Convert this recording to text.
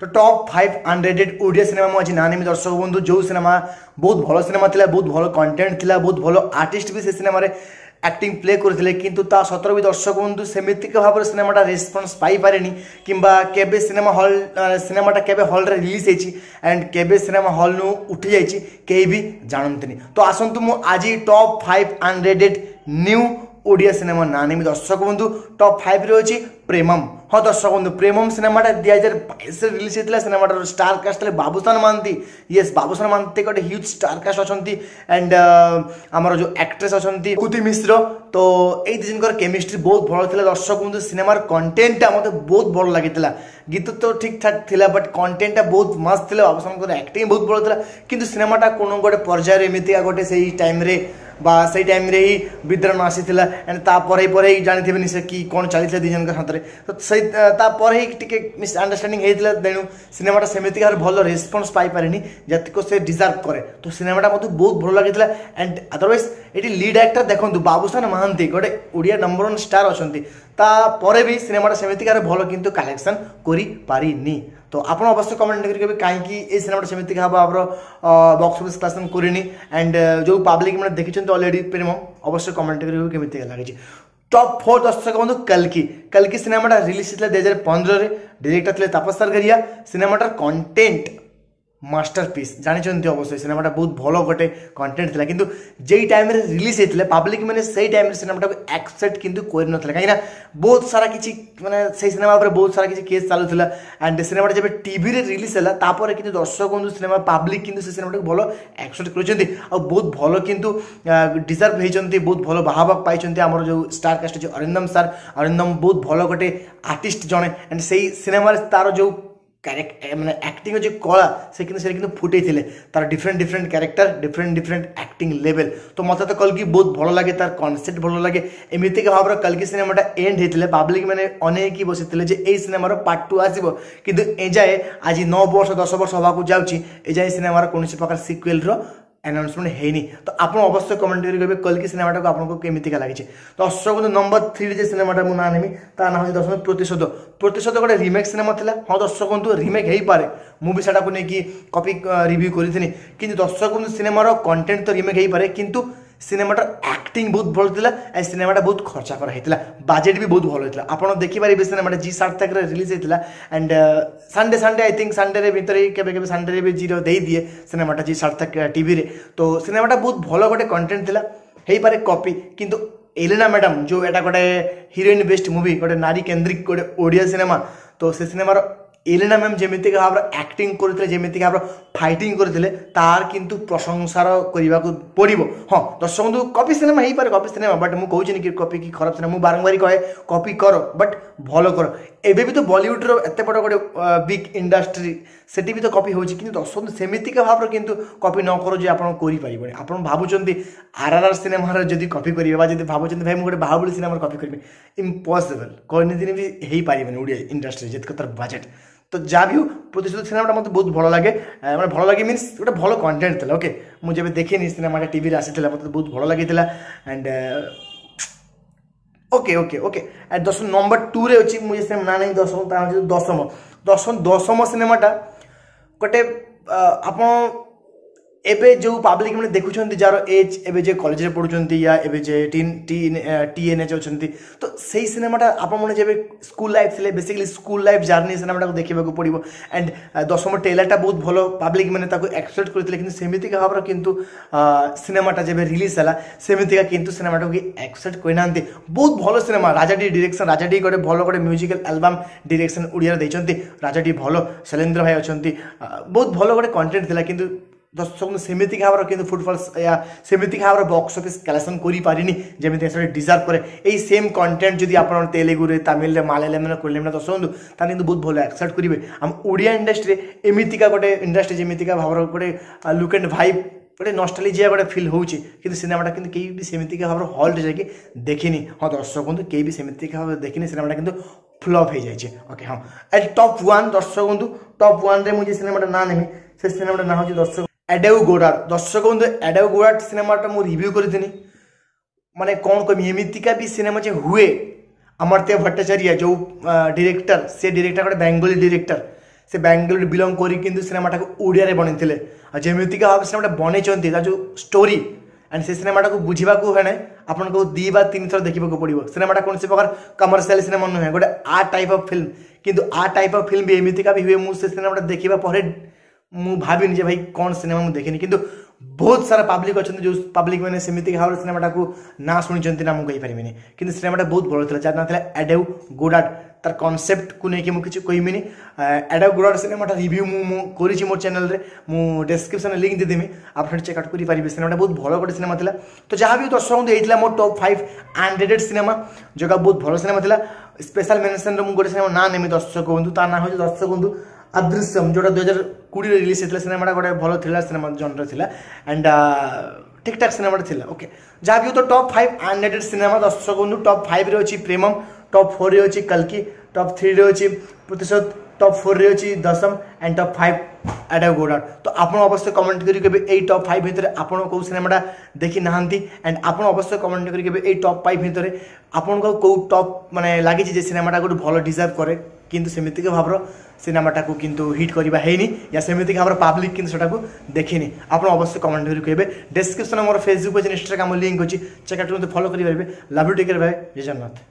তো top five underrated Odia cinema ମୁଁ ଆଜି ନାଁ ନେମି ଦର୍ଶକ ବନ୍ଧୁ ଯେଉଁ ସିନେମା ବହୁତ ଭଲ ସିନେମା ଥିଲା ବହୁତ ଭଲ କଣ୍ଟେଣ୍ଟ ଥିଲା ବହୁତ ଭଲ ଆର୍ଟିଷ୍ଟ ବି ସେ ସିନେମାରେ ଆକ୍ଟିଂ ପ୍ଲେ କରିଥିଲେ କିନ୍ତୁ ତା ସତର ବି ଦର୍ଶକ ବନ୍ଧୁ ସେମିତିକ ଭାବରେ ସିନେମାଟା ରେସ୍ପନ୍ସ ପାଇପାରେନି କିମ୍ବା କେବେ ସିନେମା ହଲ୍ ସିନେମାଟା କେବେ ହଲ୍ରେ ରିଲିଜ୍ ହେଇଛି ଆଣ୍ଡ କେବେ ସିନେମା ହଲ୍ରୁ ଉଠିଯାଇଛି କେହି ବି ଜାଣନ୍ତିନି ତ ଆସନ୍ତୁ ମୁଁ ଆଜି top five underrated new Odia cinema না নেমি দর্শক বন্ধু টপ ফাইভ রয়েছে প্রেমম হ্যাঁ দর্শক বন্ধু প্রেমম সিনেমাটা দুই হাজার বাইশে রিলিজ হয়েছিল সিনেমাটার স্টার কাস্ট হলে বাবুসান মান্তি ইয়েস বাবুসান মান্তি গোটে হ্ୟୁଜ୍ ଷ୍ଟାର କାଷ୍ଟ ଅଛନ୍ତି ଆଣ୍ଡ ଆମର ଯେଉଁ ଆକ୍ଟ୍ରେସ୍ ଅଛନ୍ତି କୁତି ମିଶ୍ର ତ ଏଇ ଦୁଇ ଜଣଙ୍କର କେମିଷ୍ଟ୍ରି ବହୁତ ଭଲ ଥିଲା ଦର୍ଶକ ବନ୍ଧୁ ସିନେମାର କଣ୍ଟେଣ୍ଟଟା ମୋତେ ବହୁତ ଭଲ ଲାଗିଥିଲା ଗୀତ ତ ଠିକ୍ ଠାକ୍ ଥିଲା ବଟ୍ କଣ୍ଟେଣ୍ଟଟା ବହୁତ ମସ୍ତ ଥିଲା ବାବୁସାନଙ୍କର ଆକ୍ଟିଂ ବହୁତ ଭଲ ଥିଲା କିନ୍ତୁ ସିନେମାଟା କ'ଣ ଗୋଟେ ପର୍ଯ୍ୟାୟରେ ଏମିତିକା ଗୋଟେ ସେଇ ଟାଇମ୍ରେ বা ସେଇ ଟାଇମ୍ରେ ହିଁ ବିଦ୍ରୋହ ଆସିଥିଲା ଆଣ୍ଡ ତାପରେ ପରେ ହିଁ ଜାଣିଥିବେ ନିଶ୍ଚୟ କି କ'ଣ ଚାଲିଥିଲା ଦୁଇ ଜଣଙ୍କ ହାତରେ ତ ସେଇ ତାପରେ ହିଁ ଟିକେ ମିସ୍ଅଣ୍ଡରଷ୍ଟାଣ୍ଡିଂ ହେଇଥିଲା ତେଣୁ ସିନେମାଟା ସେମିତି କାହାର ଭଲ ରେସ୍ପନ୍ସ ପାଇପାରିନି ଯେତିକି ସେ ଡିଜର୍ଭ କରେ ତ ସିନେମାଟା ମୋତେ ବହୁତ ଭଲ ଲାଗିଥିଲା ଆଣ୍ଡ ଅଦରୱାଇଜ୍ এটি লিড ଆକ୍ଟର ଦେଖନ୍ତୁ ବାବୁସାନ ମହାନ୍ତି ଗୋଟେ ଓଡ଼ିଆ ନମ୍ବର ୱାନ୍ ଷ୍ଟାର୍ ଅଛନ୍ତି ତାପରେ ବି ସିନେମାଟା ভালো কিন্তু কালেকশন করে କରିପାରିନି তো আপনার অবশ্যই কমেন্ট করি কেবে কাইকি এই সিনেমাটা সেমিতি হব আমার বক্স অফিস কালেকশন করেনি অ্যান্ড যে পাবলিক মানে দেখিছেন অলরেডি প্রেম অবশ্যই কমেন্ট করি কেমি লাগিছে টপ ফোর দর্শক বন্ধু কালকি কালকি সিনেমাটা রিলিজ হয়েছিল দুই হাজার পনেরো ডিরেক্টর লে তাপস সারগারিয়া সিনেমাটার কন্টেন্ট মাস্টারপিস জানিছন্তি অবশ্যই সিনেমাটা বহুত ভাল গোটে কন্টেন্ট লা কিন্তু যেই টাইমে রিলিজ হয়েছিল পাবলিক মানে সেই টাইমে সিনেমাটাকে একসেপ্ট কিন্তু করে নথিলা কারণ বহুত সারা কিছু মানে সেই সিনেমা উপরে বহুত সারা কিছু কেস চালুলা অ্যান্ড সিনেমাটা যেবে টিভিরে রিলিজ হল তাপরে কিন্তু দর্শক বন্ধু সিনেমা পাবলিক কিন্তু সেই সিনেমাটাকে ভাল একসেপ্ট করেছেন আর বহুত ভাল কিন্তু ডিজার্ভ হয়েছেন বহুত ভাল বাহাবা পাইছেন আমার যে স্টার কাস্ট যে অরিন্দম স্যার অরিন্দম বহুত ভাল গোটে আর্টিস্ট জনে অ্যান্ড সেই সিনেমার তার যে ক্যারেক্টার মানে অ্যাক্টিংও যে করা সে কিন্তু সেটা কিন্তু ফুটেই ছিলে তার different different character different different acting level তো মতো তো কলকি বহুত ভালো লাগে তার কনসেপ্ট ভালো লাগে এমনিতে ভাবার ভাবর কলকি সিনেমাটা এন্ড হয়েছিল পাবলিক মানে অনেকই বসিলে যে এই সিনেমার পার্ট টু আসব কিন্তু এ যায় আজ ন বর্ষ দশ বর্ষ হওয়া যাচ্ছি এ যায় সিনেমার কোনো প্রকার সিকুয়েলর ଆନାଉନ୍ସମେଣ୍ଟ ହେଇନି ତ ଆପଣ ଅବଶ୍ୟ କମେଣ୍ଟ କରି କହିବେ କଲ୍କି ସିନେମାଟାକୁ ଆପଣଙ୍କୁ କେମିତିକା ଲାଗିଛି ତ ଅଶ୍ରବନ୍ଧ ନମ୍ବର ଥ୍ରୀରେ ଯେ ସିନେମାଟା ମୁଁ ନାଁ ନେବି ତା ନାଁ ହେଉଛି ଦର୍ଶକ ପ୍ରତିଶୋଧ ପ୍ରତିଶୋଧ ଗୋଟେ ରିମେକ୍ ସିନେମା ଥିଲା ହଁ ଦର୍ଶକ ବନ୍ଧୁ ରିମେକ୍ ହେଇପାରେ ମୁଁ ବି ସେଟାକୁ ନେଇକି କପି ରିଭ୍ୟୁ କରିଥିଲି କିନ୍ତୁ ଦର୍ଶକ ବନ୍ଧୁ ସିନେମାର କଣ୍ଟେଣ୍ଟ ତ ରିମେକ୍ ହେଇପାରେ କିନ୍ତୁ সিনেমাটার আক্টিং বহুত ভাল হয়েছিল এন্ড সিনেমাটা বহুত খরচা করা হয়েছিল বাজেট বি বহুত ভাল হয়েছিল আপনার দেখিপারে সিনেমাটা জি সার্ট তাকে রিলিজ হয়েছিল and Sunday Sunday I think Sunday ভিতরে কেবে কেবে সানডে বি জির দিয়ে সিনেমাটা জি সার্ট তাকে টিভিরে তো সিনেমাটা বহুত ভাল গোটে কন্টেন্ট লা হয়েপরে কপি কিন্তু এলিনা ম্যাডাম যে এটা গোটে হিরোইন বেস্ট মুভি গোটে নারী কেন্দ্রিক গোটে ওড়িয়া সিনেমা তো সে সিনেমার এলিনা ম্যাম যেমিতিকা ভাবে আক্টিং করুলে যেমিতিকা ভাবে ଫାଇଟିଂ କରିଥିଲେ ତାର କିନ୍ତୁ ପ୍ରଶଂସାର କରିବାକୁ ପଡ଼ିବ ହଁ ଦର୍ଶକଙ୍କୁ କପି ସିନେମା ହେଇପାରେ କପି ସିନେମା ବଟ୍ ମୁଁ କହୁଛି କି କପି କି ଖରାପ ସିନେମା ମୁଁ ବାରମ୍ବାର କହେ କପି କର ବଟ୍ ଭଲ କର ଏବେ ବି ତ ବଲିଉଡ଼ର ଏତେ ବଡ଼ ଗୋଟେ ବିଗ୍ ଇଣ୍ଡଷ୍ଟ୍ରି ସେଠି ବି ତ କପି ହେଉଛି କିନ୍ତୁ ଦର୍ଶକଙ୍କୁ ସେମିତିକା ଭାବରେ କିନ୍ତୁ କପି ନ କର ଯେ ଆପଣ କରିପାରିବେନି ଆପଣ ଭାବୁଛନ୍ତି ଆର୍ ଆର୍ ଆର୍ ସିନେମାର ଯଦି କପି କରିବେ ବା ଯଦି ଭାବୁଛନ୍ତି ଭାଇ ମୁଁ ଗୋଟେ ବାହୁବଳି ସିନେମାର କପି କରିବି ଇମ୍ପସିବଲ୍ କହିନେ ଦିନ ବି ହେଇପାରିବନି ଓଡ଼ିଆ ଇଣ୍ଡଷ୍ଟ୍ରି ଯେତିକି ତାର ବଜେଟ୍ তো যা ভিউ প্রতিশোধ সিনেমাটা আমার বহুত ভালো লাগে মানে ভালো লাগে মিনস ওটা ভালো কন্টেন্ট লা ওকে মু যেবে নি সিনেমাটা টিভিরে আসিলা মতো বহুত ভালো লাগিলা and okay okay okay and দশম নম্বর টুরে অছি মু যে সিনেমা না নাই দশম তা হচ্ছে দশম দশম দশম সিনেমাটা গোটে আপনার ଏବେ ଯେଉଁ ପବ୍ଲିକ୍ ମାନେ ଦେଖୁଛନ୍ତି ଯାହାର ଏଜ୍ ଏବେ ଯେ କଲେଜରେ ପଢ଼ୁଛନ୍ତି ୟା ଏବେ ଯେ ଟିନ୍ ଟି ଏନ୍ ଏଚ୍ ଅଛନ୍ତି ତ ସେଇ ସିନେମାଟା ଆପଣମାନେ ଯେବେ ସ୍କୁଲ ଲାଇଫ୍ ଥିଲେ ବେସିକାଲି ସ୍କୁଲ ଲାଇଫ୍ ଜର୍ନି ସିନେମାଟାକୁ ଦେଖିବାକୁ ପଡ଼ିବ ଆଣ୍ଡ ଦଶମ ଟେଲରଟା ବହୁତ ଭଲ ପବ୍ଲିକ୍ ମାନେ ତାକୁ ଆକ୍ସେପ୍ଟ କରିଥିଲେ କିନ୍ତୁ ସେମିତିକା ଭାବରେ କିନ୍ତୁ ସିନେମାଟା ଯେବେ ରିଲିଜ୍ ହେଲା ସେମିତିକା କିନ୍ତୁ ସିନେମାଟାକୁ ଆକ୍ସେପ୍ଟ କରିନାହାନ୍ତି ବହୁତ ଭଲ ସିନେମା ରାଜାଟି ଡିରେକ୍ସନ୍ ରାଜାଟି ଗୋଟେ ଭଲ ଗୋଟେ ମ୍ୟୁଜିକାଲ୍ ଆଲବମ୍ ଡିରେକ୍ସନ୍ ଓଡ଼ିଆରେ ଦେଇଛନ୍ତି ରାଜାଟି ଭଲ ଶୈଲେନ୍ଦ୍ର ଭାଇ ଅଛନ୍ତି ବହୁତ ଭଲ ଗୋଟେ କଣ୍ଟେଣ୍ଟ ଥିଲା କିନ୍ତୁ ଦର୍ଶକଙ୍କୁ ସେମିତି ଭାବରେ କିନ୍ତୁ ଫୁଟବଲ୍ ସେମିତି ଭାବରେ ବକ୍ସ ଅଫିସ୍ କଲେକ୍ସନ୍ କରିପାରିନି ଯେମିତି ସେଟା ଡିଜର୍ଭ କରେ ଏଇ ସେମ୍ କଣ୍ଟେଣ୍ଟ ଯଦି ଆପଣ ତେଲୁଗୁରେ ତାମିଲରେ ମାଲାୟାଲମରେ କୋଲିମରେ ଦର୍ଶାନ୍ତୁ ତାହେଲେ କିନ୍ତୁ ବହୁତ ଭଲ ଆକ୍ସେପ୍ଟ କରିବେ ଆମ ଓଡ଼ିଆ ଇଣ୍ଡଷ୍ଟ୍ରିରେ ଏମିତିକା ଗୋଟେ ଇଣ୍ଡଷ୍ଟ୍ରି ଯେମିତିକା ଭାବରେ ଗୋଟେ ଲୁକ୍ ଆଣ୍ଡ ଭାଇବ୍ ଗୋଟେ ନଷ୍ଟାଲିଜିଆ ଗୋଟେ ଫିଲ୍ ହେଉଛି କିନ୍ତୁ ସିନେମାଟା କିନ୍ତୁ କେହି ବି ସେମିତିକା ଭାବରେ ହଲ୍ରେ ଯାଇକି ଦେଖିନି ହଁ ଦର୍ଶକ କିନ୍ତୁ କେହି ବି ସେମିତିକା ଭାବରେ ଦେଖିନି ସିନେମାଟା କିନ୍ତୁ ଫ୍ଲପ୍ ହେଇଯାଇଛି ଓକେ ହଁ ଆଟ୍ ଟପ୍ ୱାନ୍ ଦର୍ଶକ ବନ୍ଧୁ ଟପ୍ ୱାନ୍ରେ ମୁଁ ଯେ ସିନେମାଟା ନାଁ ନେବି ସେ ସିନେମାଟା ନାଁ ହେଉଛି ଦର୍ଶକ অ্যাডেউ গোড়ার দর্শক বন্ধু অ্যাডেউ গোড়ার সিনেমাটা মু রিভিউ করে দিনি মানে କ'ଣ କହିବି ଏମିତିକା ବି ସିନେମା ଯେ ହୁଏ ଅମର୍ତ୍ତ୍ୟ ଭଟ୍ଟାଚାର୍ଯ୍ୟ ଯେଉଁ ଡିରେକ୍ଟର ସେ ଡିରେକ୍ଟର ଗୋଟେ ବେଙ୍ଗଲୀ ଡିରେକ୍ଟର ସେ ବେଙ୍ଗଲରୁ ବିଲଙ୍ଗ କରି କିନ୍ତୁ ସିନେମାଟାକୁ ଓଡ଼ିଆରେ ବନେଇଥିଲେ ଆଉ ଯେମିତିକା ଭାବେ ସିନେମାଟା ବନେଇଛନ୍ତି ତା ଯେଉଁ ଷ୍ଟୋରି ଆଣ୍ଡ ସେ ସିନେମାଟାକୁ ବୁଝିବାକୁ ହେଣେ ଆପଣଙ୍କୁ ଦୁଇ ବା ତିନି ଥର ଦେଖିବାକୁ ପଡ଼ିବ ସିନେମାଟା କୌଣସି ପ୍ରକାର କମର୍ସିଆଲ ସିନେମା ନୁହେଁ ଗୋଟେ ଆର୍ଟ ଟାଇପ୍ ଅଫ୍ ଫିଲ୍ମ କିନ୍ତୁ ଆର୍ଟ ଟାଇପ୍ ଅଫ୍ ଫିଲ୍ମ ବି ଏମିତିକା ବି ହୁଏ ମୁଁ ସେ ସିନେମାଟା ଦେଖିବା ପରେ ମୁଁ ଭାବିନି ଯେ ଭାଇ କ'ଣ ସିନେମା ମୁଁ ଦେଖିନି କିନ୍ତୁ ବହୁତ ସାରା ପବ୍ଲିକ୍ ଅଛନ୍ତି ଯେଉଁ ପବ୍ଲିକ୍ ମାନେ ସେମିତି ଭାବରେ ସିନେମାଟାକୁ ନା ଶୁଣିଛନ୍ତି ନା ମୁଁ କହିପାରିବିନି କିନ୍ତୁ ସିନେମାଟା ବହୁତ ଭଲ ଥିଲା ଯାହାର ନାଁ ଥିଲା ଆଡେଉ ଗୋଡାଡ ତାର କନସେପ୍ଟକୁ ନେଇକି ମୁଁ କିଛି କହିବିନି ଆଡେଉ ଗୋଡାଡ ସିନେମାଟା ରିଭ୍ୟୁ ମୁଁ ମୁଁ କରିଛି ମୋ ଚ୍ୟାନେଲରେ ମୁଁ ଡେସ୍କ୍ରିପ୍ସନରେ ଲିଙ୍କ୍ ଦେଇଦେବି ଆପଣ ଚେକ୍ ଆଉଟ୍ କରିପାରିବେ ସିନେମାଟା ବହୁତ ଭଲ ଗୋଟେ ସିନେମା ଥିଲା ତ ଯାହା ବି ଦର୍ଶକଙ୍କୁ ଦେଇଥିଲା ମୋ ଟପ୍ ଫାଇଭ୍ ଆଣ୍ଡେଡେଡ୍ ସିନେମା ଯେଉଁଟା ବହୁତ ଭଲ ସିନେମା ଥିଲା ସ୍ପେଶାଲ ମେନସନ୍ରେ ମୁଁ ଗୋଟେ ସିନେମା ନାଁ ନେମି ଦର୍ଶକ ବନ୍ଧୁ ତା ନାଁ ହେଉଛି ଦର୍ଶକ ବନ୍ଧୁ আদৃশ্যম ଯେଉଁଟା ଦୁଇ ହଜାର କୋଡ଼ିଏରେ ରିଲିଜ୍ ହେଇଥିଲା ସିନେମାଟା ଗୋଟେ ଭଲ ଥିଲା ସିନେମା ଜନ୍ର ଥିଲା ଆଣ୍ଡ ଠିକ୍ଠାକ୍ ସିନେମାଟା ଥିଲା ଓକେ ଯାହାବି ହେଉ ତ ଟପ୍ ଫାଇଭ୍ ଆନ୍ରେଟେଡ୍ ସିନେମା ଦର୍ଶକ ବନ୍ଧୁ ଟପ୍ ଫାଇଭ୍ରେ ଅଛି ପ୍ରେମମ୍ ଟପ୍ ଫୋର୍ରେ ଅଛି କଲ୍କି ଟପ୍ থ্রিরে অছি প্রতিশোধ টপ ফোর্রে অছি দশম অ্যান্ড টপ ফাইভ এটা গোডাউন তো আপনার অবশ্যই কমেন্ট করি কেবে এই টপ ফাইভ ভিতরে আপনার কেউ সিনেমাটা দেখি না অ্যান্ড আপনার অবশ্যই কমেন্ট করি কেবে এই টপ ফাইভ ভিতরে আপনার কেউ টপ মানে লাগিছে যে সিনেমাটা গোটে ভালো ডিজার্ভ করে কিন্তু সেমিতিকে ভাবর ସିନେମାଟାକୁ କିନ୍ତୁ ହିଟ୍ କରିବା ହେଇନି ୟା ସେମିତିକି ଆମର ପବ୍ଲିକ୍ କିନ୍ତୁ ସେଟାକୁ ଦେଖିନି ଆପଣ ଅବଶ୍ୟ କମେଣ୍ଟ କରି କହିବେ ଡେସ୍କ୍ରିପସନ୍ ଆମର ଫେସବୁକ୍ ଅଛି ଇନଷ୍ଟାଗ୍ରାମ ଲିଙ୍କ୍ ଅଛି ଚେକ୍ ଆଉଟ୍ ଫଲୋ କରିପାରିବେ ଲାଭ ଟେକ୍ ଭାଇ ଜଗନ୍ନାଥ